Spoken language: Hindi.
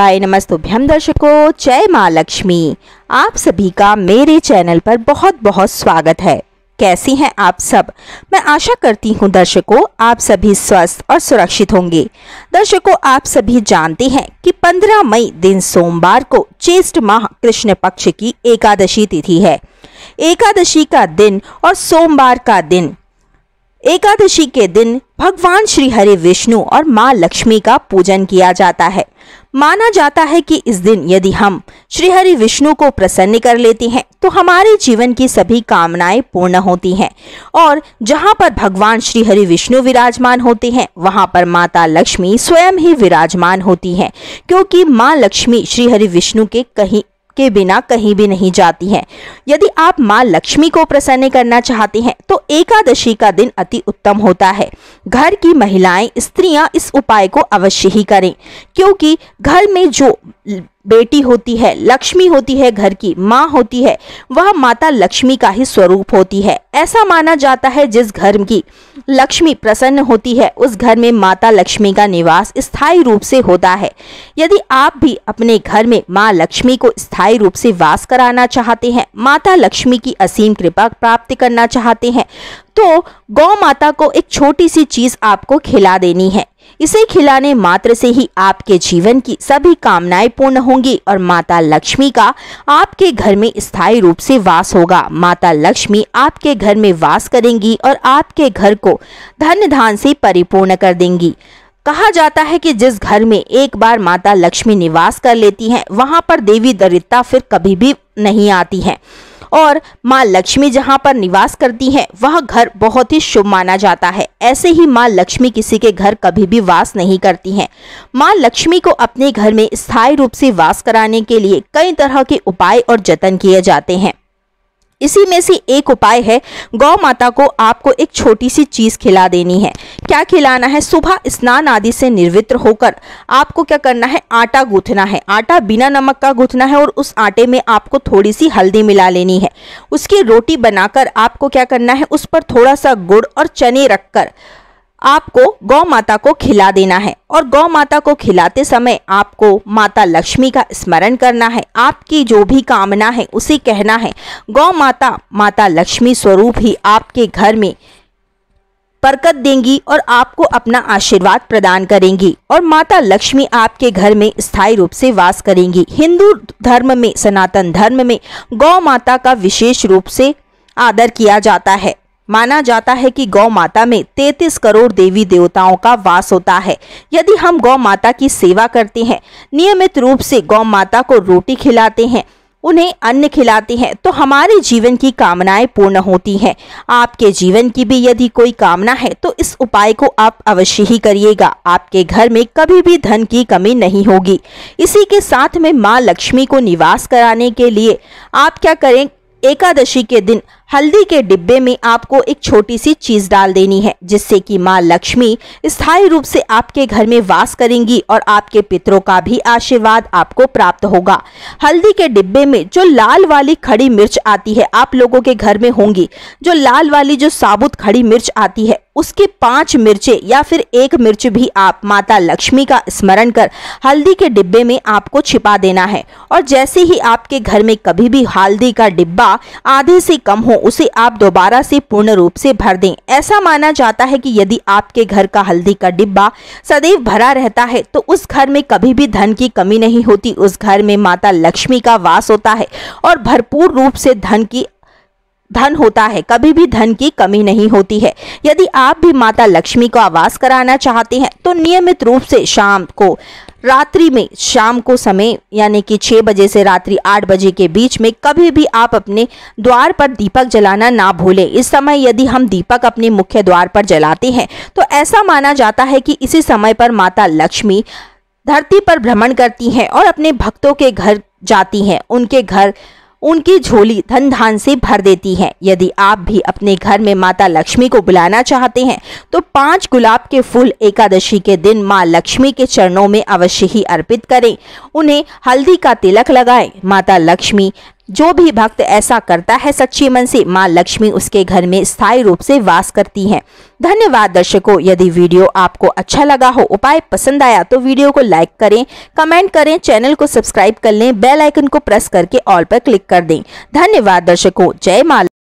आए नमस्तुभ्यम दर्शकों जय माँ लक्ष्मी आप सभी का मेरे चैनल पर बहुत बहुत स्वागत है कैसी हैं आप सब मैं आशा करती हूं दर्शकों आप सभी स्वस्थ और सुरक्षित होंगे दर्शकों आप सभी जानते हैं कि 15 मई दिन सोमवार को चेष्ट माह कृष्ण पक्ष की एकादशी तिथि है एकादशी का दिन और सोमवार का दिन एकादशी के दिन भगवान श्री हरि विष्णु और माँ लक्ष्मी का पूजन किया जाता है माना जाता है कि इस दिन यदि हम श्रीहरि विष्णु को प्रसन्न कर लेते हैं तो हमारे जीवन की सभी कामनाएं पूर्ण होती हैं और जहां पर भगवान श्रीहरि विष्णु विराजमान होते हैं वहां पर माता लक्ष्मी स्वयं ही विराजमान होती हैं क्योंकि माँ लक्ष्मी श्रीहरि विष्णु के कहीं के बिना कहीं भी नहीं जाती हैं यदि आप माँ लक्ष्मी को प्रसन्न करना चाहते हैं तो एकादशी का दिन अति उत्तम होता है घर की महिलाएं स्त्रियां इस उपाय को अवश्य ही करें क्योंकि घर में जो बेटी होती है लक्ष्मी होती है घर की माँ होती है वह माता लक्ष्मी का ही स्वरूप होती है ऐसा माना जाता है जिस घर की लक्ष्मी प्रसन्न होती है उस घर में माता लक्ष्मी का निवास स्थायी रूप से होता है यदि आप भी अपने घर में माँ लक्ष्मी को स्थायी रूप से वास कराना चाहते हैं माता लक्ष्मी की असीम कृपा प्राप्त करना चाहते हैं तो गौ माता को एक छोटी सी चीज़ आपको खिला देनी है इसे खिलाने मात्र से ही आपके जीवन की सभी कामनाएं पूर्ण होंगी और माता लक्ष्मी का आपके घर में स्थायी रूप से वास होगा माता लक्ष्मी आपके घर में वास करेंगी और आपके घर को धन धान से परिपूर्ण कर देंगी कहा जाता है कि जिस घर में एक बार माता लक्ष्मी निवास कर लेती हैं वहां पर देवी दरिद्रता फिर कभी भी नहीं आती है और माँ लक्ष्मी जहाँ पर निवास करती हैं वह घर बहुत ही शुभ माना जाता है ऐसे ही माँ लक्ष्मी किसी के घर कभी भी वास नहीं करती हैं माँ लक्ष्मी को अपने घर में स्थायी रूप से वास कराने के लिए कई तरह के उपाय और जतन किए जाते हैं इसी में से एक उपाय है गौ माता को आपको एक छोटी सी चीज़ खिला देनी है क्या खिलाना है सुबह स्नान आदि से निर्वित्र होकर आपको क्या करना है आटा गूंथना है आटा बिना नमक का गूंथना है और उस आटे में आपको थोड़ी सी हल्दी मिला लेनी है उसकी रोटी बनाकर आपको क्या करना है उस पर थोड़ा सा गुड़ और चने रखकर आपको गौ माता को खिला देना है और गौ माता को खिलाते समय आपको माता लक्ष्मी का स्मरण करना है आपकी जो भी कामना है उसे कहना है गौ माता माता लक्ष्मी स्वरूप ही आपके घर में बरकत देंगी और आपको अपना आशीर्वाद प्रदान करेंगी और माता लक्ष्मी आपके घर में स्थायी रूप से वास करेंगी हिंदू धर्म में सनातन धर्म में गौ माता का विशेष रूप से आदर किया जाता है माना जाता है कि गौ माता में 33 करोड़ देवी देवताओं का वास होता है यदि हम गौ माता की सेवा करते हैं नियमित रूप से गौ माता को रोटी खिलाते हैं उन्हें अन्न खिलाते हैं तो हमारे जीवन की कामनाएं पूर्ण होती हैं आपके जीवन की भी यदि कोई कामना है तो इस उपाय को आप अवश्य ही करिएगा आपके घर में कभी भी धन की कमी नहीं होगी इसी के साथ में माँ लक्ष्मी को निवास कराने के लिए आप क्या करें एकादशी के दिन हल्दी के डिब्बे में आपको एक छोटी सी चीज डाल देनी है जिससे कि माँ लक्ष्मी स्थायी रूप से आपके घर में वास करेंगी और आपके पितरों का भी आशीर्वाद आपको प्राप्त होगा हल्दी के डिब्बे में जो लाल वाली खड़ी मिर्च आती है आप लोगों के घर में होंगी जो लाल वाली जो साबुत खड़ी मिर्च आती है उसके पांच मिर्चे या फिर एक मिर्च भी आप माता लक्ष्मी का स्मरण कर हल्दी के डिब्बे में आपको छिपा देना है और जैसे ही आपके घर में कभी भी हल्दी का डिब्बा आधे से कम हो उसे आप दोबारा से पूर्ण रूप से भर दें ऐसा माना जाता है कि यदि आपके घर का हल्दी का डिब्बा सदैव भरा रहता है तो उस घर में कभी भी धन की कमी नहीं होती उस घर में माता लक्ष्मी का वास होता है और भरपूर रूप से धन की धन होता है कभी भी धन की कमी नहीं होती है यदि आप भी माता लक्ष्मी को आवास कराना चाहते हैं तो नियमित रूप से शाम को रात्रि में शाम को समय यानी कि छः बजे से रात्रि आठ बजे के बीच में कभी भी आप अपने द्वार पर दीपक जलाना ना भूलें इस समय यदि हम दीपक अपने मुख्य द्वार पर जलाते हैं तो ऐसा माना जाता है कि इसी समय पर माता लक्ष्मी धरती पर भ्रमण करती हैं और अपने भक्तों के घर जाती हैं उनके घर उनकी झोली धन धान से भर देती है यदि आप भी अपने घर में माता लक्ष्मी को बुलाना चाहते हैं तो पांच गुलाब के फूल एकादशी के दिन माँ लक्ष्मी के चरणों में अवश्य ही अर्पित करें उन्हें हल्दी का तिलक लगाएं माता लक्ष्मी जो भी भक्त ऐसा करता है सच्ची मन से माँ लक्ष्मी उसके घर में स्थायी रूप से वास करती हैं धन्यवाद दर्शकों यदि वीडियो आपको अच्छा लगा हो उपाय पसंद आया तो वीडियो को लाइक करें कमेंट करें चैनल को सब्सक्राइब कर लें बेल आइकन को प्रेस करके ऑल पर क्लिक कर दें धन्यवाद दर्शकों जय माँ